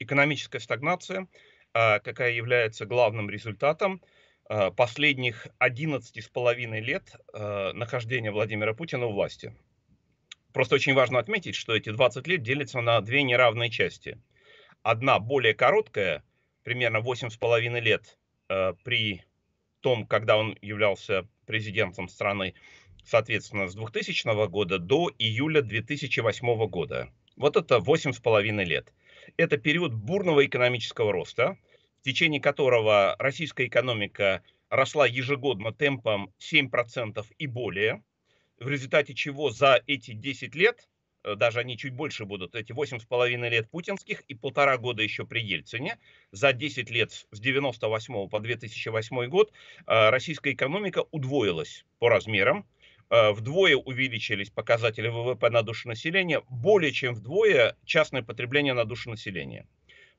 экономическая стагнация, а, какая является главным результатом а, последних 11,5 лет а, нахождения Владимира Путина у власти. Просто очень важно отметить, что эти 20 лет делятся на две неравные части. Одна более короткая, примерно 8,5 лет при том, когда он являлся президентом страны, соответственно, с 2000 года до июля 2008 года. Вот это 8,5 лет. Это период бурного экономического роста, в течение которого российская экономика росла ежегодно темпом 7% и более, в результате чего за эти 10 лет, э, даже они чуть больше будут, эти 8,5 лет путинских и полтора года еще при Ельцине, за 10 лет с 98 по 2008 год э, российская экономика удвоилась по размерам, Э, вдвое увеличились показатели ВВП на душу населения, более чем вдвое частное потребление на душу населения.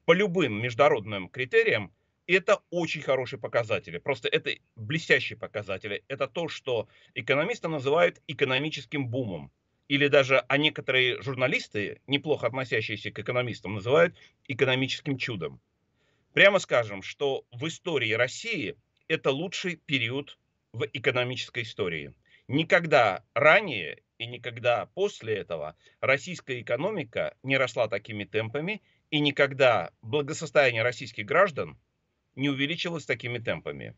По любым международным критериям это очень хорошие показатели. Просто это блестящие показатели. Это то, что экономисты называют экономическим бумом. Или даже, а некоторые журналисты, неплохо относящиеся к экономистам, называют экономическим чудом. Прямо скажем, что в истории России это лучший период в экономической истории – Никогда ранее и никогда после этого российская экономика не росла такими темпами, и никогда благосостояние российских граждан не увеличилось такими темпами.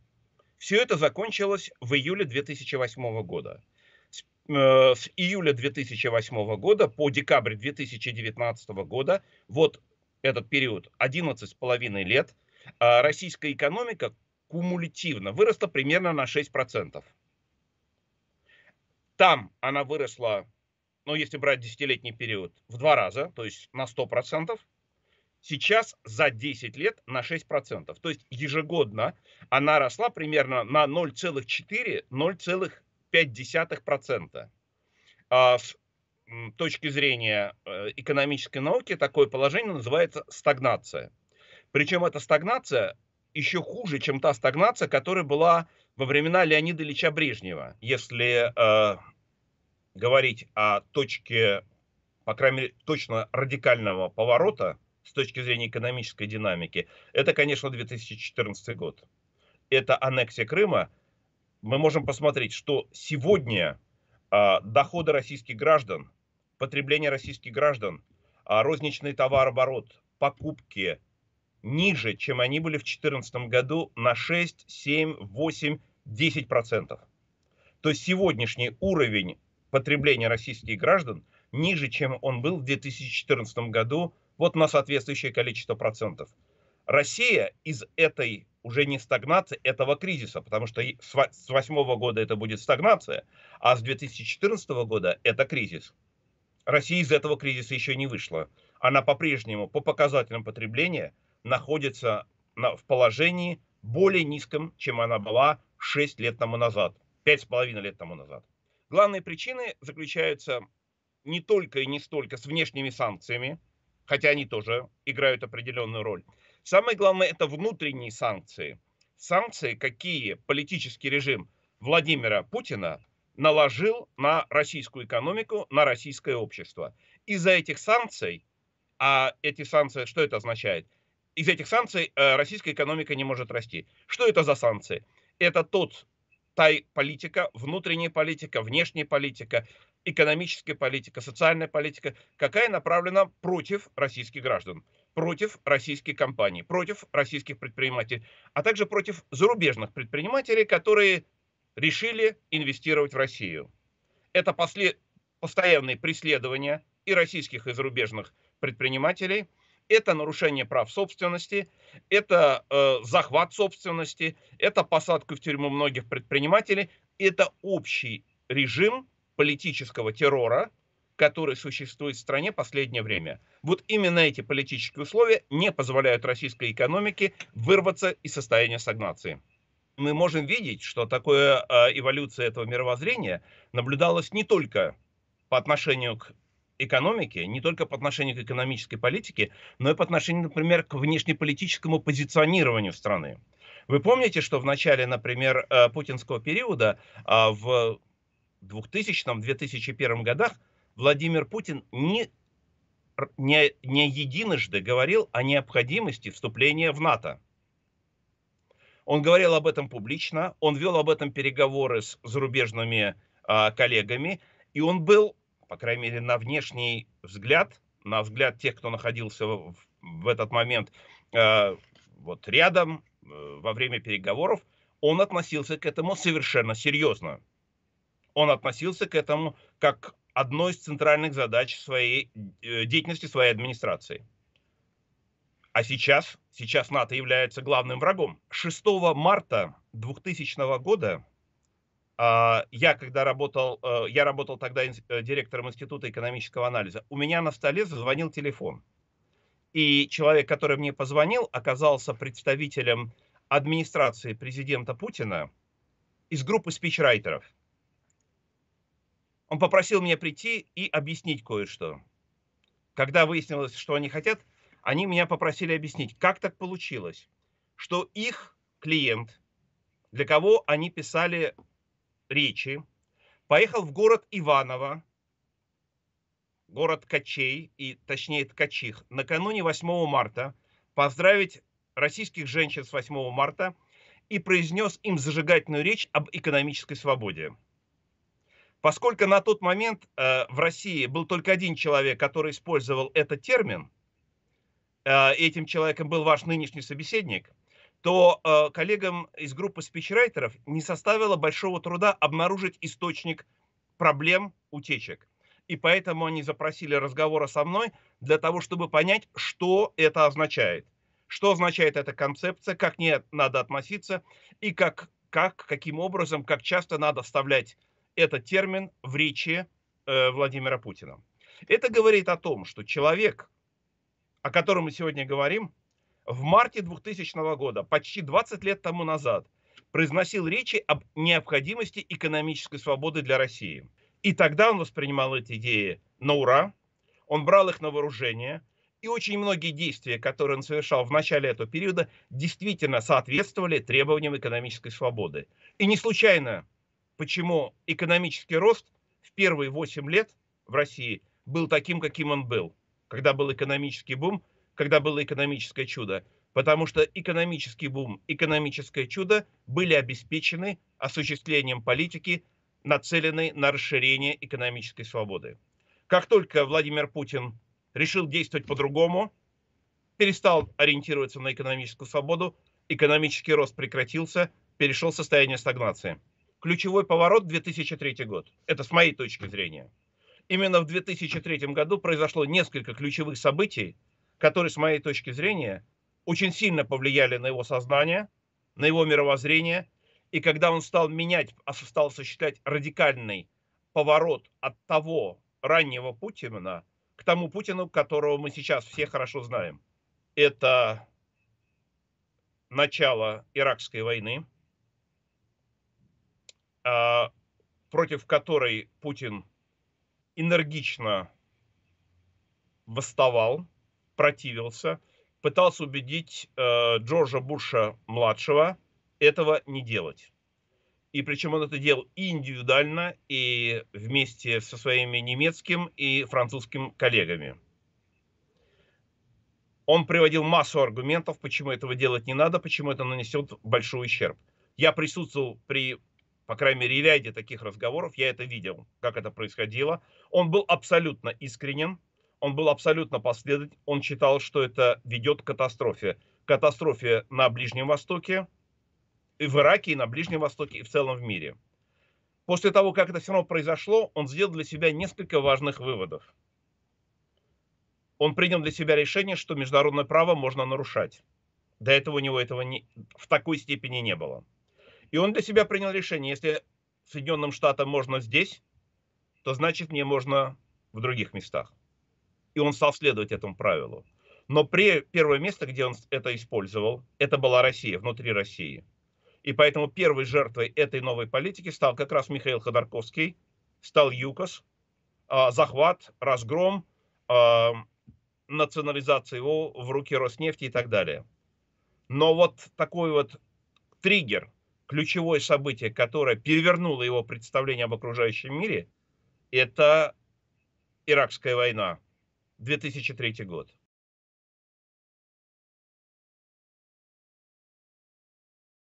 Все это закончилось в июле 2008 года. С, э, с июля 2008 года по декабрь 2019 года, вот этот период 11,5 лет, э, российская экономика кумулятивно выросла примерно на 6%. Там она выросла, ну, если брать десятилетний период, в два раза, то есть на 100%. Сейчас за 10 лет на 6%. То есть ежегодно она росла примерно на 0,4-0,5%. А с точки зрения э, экономической науки такое положение называется стагнация. Причем эта стагнация еще хуже, чем та стагнация, которая была во времена Леонида Ильича Брежнева. Если э, говорить о точке, по крайней мере, точно радикального поворота с точки зрения экономической динамики, это, конечно, 2014 год. Это аннексия Крыма. Мы можем посмотреть, что сегодня э, доходы российских граждан, потребление российских граждан, э, розничный товарооборот, покупки ниже, чем они были в 2014 году на 6, 7, 8, 10 процентов. То есть сегодняшний уровень потребления российских граждан ниже, чем он был в 2014 году, вот на соответствующее количество процентов. Россия из этой уже не стагнации, этого кризиса, потому что с 2008 года это будет стагнация, а с 2014 года это кризис. Россия из этого кризиса еще не вышла. Она по-прежнему по показателям потребления находится на, в положении более низком, чем она была 6 лет тому назад, 5,5 лет тому назад. Главные причины заключаются не только и не столько с внешними санкциями, хотя они тоже играют определенную роль. Самое главное это внутренние санкции. Санкции, какие политический режим Владимира Путина наложил на российскую экономику, на российское общество. Из-за этих санкций, а эти санкции, что это означает? Из этих санкций э, российская экономика не может расти. Что это за санкции? Это тот тай политика, внутренняя политика, внешняя политика, экономическая политика, социальная политика, какая направлена против российских граждан, против российских компаний, против российских предпринимателей, а также против зарубежных предпринимателей, которые решили инвестировать в Россию. Это после постоянные преследования и российских, и зарубежных предпринимателей – это нарушение прав собственности, это э, захват собственности, это посадка в тюрьму многих предпринимателей, это общий режим политического террора, который существует в стране последнее время. Вот именно эти политические условия не позволяют российской экономике вырваться из состояния стагнации. Мы можем видеть, что такая э, эволюция этого мировоззрения наблюдалась не только по отношению к экономики, не только по отношению к экономической политике, но и по отношению, например, к внешнеполитическому позиционированию страны. Вы помните, что в начале, например, э, путинского периода а, в 2000-2001 годах Владимир Путин не, не, не единожды говорил о необходимости вступления в НАТО. Он говорил об этом публично, он вел об этом переговоры с зарубежными а, коллегами, и он был по крайней мере, на внешний взгляд, на взгляд тех, кто находился в, этот момент э, вот рядом э, во время переговоров, он относился к этому совершенно серьезно. Он относился к этому как одной из центральных задач своей э, деятельности своей администрации. А сейчас, сейчас НАТО является главным врагом. 6 марта 2000 года а, я когда работал, э, я работал тогда э, директором Института экономического анализа, у меня на столе зазвонил телефон. И человек, который мне позвонил, оказался представителем администрации президента Путина из группы спичрайтеров. Он попросил меня прийти и объяснить кое-что. Когда выяснилось, что они хотят, они меня попросили объяснить, как так получилось, что их клиент, для кого они писали Речи, поехал в город Иваново, город Качей, и точнее Ткачих, накануне 8 марта, поздравить российских женщин с 8 марта и произнес им зажигательную речь об экономической свободе. Поскольку на тот момент э, в России был только один человек, который использовал этот термин, э, этим человеком был ваш нынешний собеседник – то э, коллегам из группы спичрайтеров не составило большого труда обнаружить источник проблем утечек. И поэтому они запросили разговора со мной для того, чтобы понять, что это означает. Что означает эта концепция, как к ней надо относиться и как, как, каким образом, как часто надо вставлять этот термин в речи э, Владимира Путина. Это говорит о том, что человек, о котором мы сегодня говорим, в марте 2000 года, почти 20 лет тому назад, произносил речи об необходимости экономической свободы для России. И тогда он воспринимал эти идеи на ура, он брал их на вооружение, и очень многие действия, которые он совершал в начале этого периода, действительно соответствовали требованиям экономической свободы. И не случайно, почему экономический рост в первые 8 лет в России был таким, каким он был, когда был экономический бум – когда было экономическое чудо, потому что экономический бум, экономическое чудо были обеспечены осуществлением политики, нацеленной на расширение экономической свободы. Как только Владимир Путин решил действовать по-другому, перестал ориентироваться на экономическую свободу, экономический рост прекратился, перешел в состояние стагнации. Ключевой поворот 2003 год. Это с моей точки зрения. Именно в 2003 году произошло несколько ключевых событий, которые, с моей точки зрения, очень сильно повлияли на его сознание, на его мировоззрение. И когда он стал менять, а стал осуществлять радикальный поворот от того раннего Путина к тому Путину, которого мы сейчас все хорошо знаем. Это начало иракской войны, а, против которой Путин энергично восставал, противился, пытался убедить э, Джорджа Буша младшего этого не делать. И причем он это делал индивидуально, и вместе со своими немецким и французским коллегами. Он приводил массу аргументов, почему этого делать не надо, почему это нанесет большой ущерб. Я присутствовал при, по крайней мере, ряде таких разговоров, я это видел, как это происходило. Он был абсолютно искренен, он был абсолютно последователен, он считал, что это ведет к катастрофе. Катастрофе на Ближнем Востоке, и в Ираке, и на Ближнем Востоке, и в целом в мире. После того, как это все равно произошло, он сделал для себя несколько важных выводов. Он принял для себя решение, что международное право можно нарушать. До этого у него этого не, в такой степени не было. И он для себя принял решение, если Соединенным Штатам можно здесь, то значит мне можно в других местах и он стал следовать этому правилу. Но при, первое место, где он это использовал, это была Россия, внутри России. И поэтому первой жертвой этой новой политики стал как раз Михаил Ходорковский, стал ЮКОС, э, захват, разгром, э, национализация его в руки Роснефти и так далее. Но вот такой вот триггер, ключевое событие, которое перевернуло его представление об окружающем мире, это Иракская война, 2003 год.